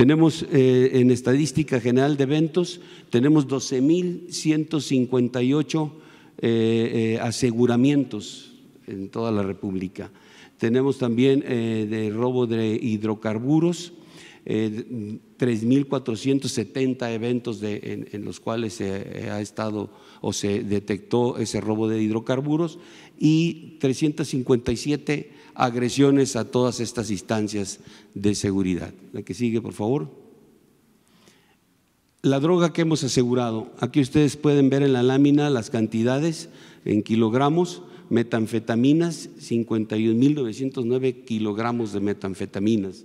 Tenemos eh, en estadística general de eventos, tenemos 12.158 eh, eh, aseguramientos en toda la República. Tenemos también eh, de robo de hidrocarburos, 3.470 eh, eventos en, en, los cuales se eh, ha estado o se detectó ese robo de hidrocarburos y 357 agresiones a todas estas instancias de seguridad. La que sigue, por favor. La droga que hemos asegurado, aquí ustedes pueden ver en la lámina las cantidades en kilogramos, metanfetaminas, 51.909 kilogramos de metanfetaminas.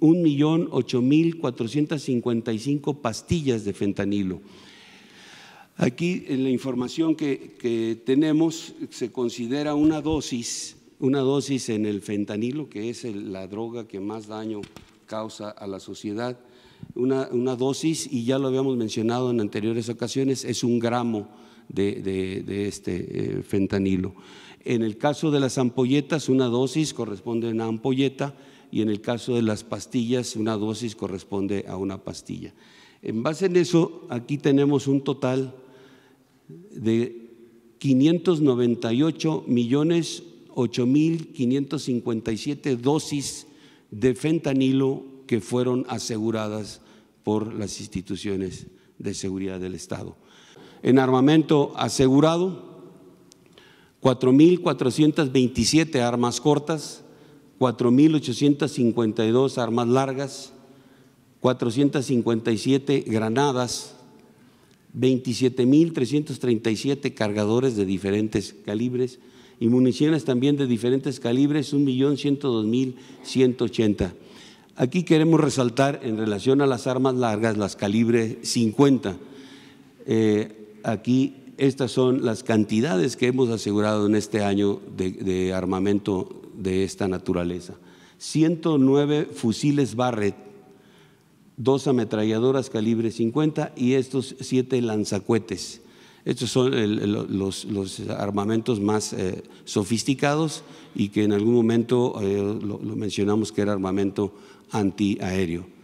1.8.455 pastillas de fentanilo. Aquí en la información que, tenemos se considera una dosis, una dosis en el fentanilo, que es la droga que más daño causa a la sociedad, una, dosis, y ya lo habíamos mencionado en anteriores ocasiones, es un gramo de, de este eh, fentanilo. En el caso de las ampolletas, una dosis corresponde a una ampolleta, y en el caso de las pastillas una dosis corresponde a una pastilla. En base en eso, aquí tenemos un total de 598 millones dosis de fentanilo que fueron aseguradas por las instituciones de seguridad del Estado. En armamento asegurado, 4.427 armas cortas, 4.852 armas largas, 457 granadas, 27.337 cargadores de diferentes calibres y municiones también de diferentes calibres, 1.102.180. Aquí queremos resaltar en relación a las armas largas, las calibres 50. Eh, aquí estas son las cantidades que hemos asegurado en este año de, de armamento de esta naturaleza. 109 fusiles Barrett, dos ametralladoras calibre 50 y estos siete lanzacuetes. Estos son los, armamentos más eh, sofisticados y que en algún momento eh, lo mencionamos que era armamento antiaéreo.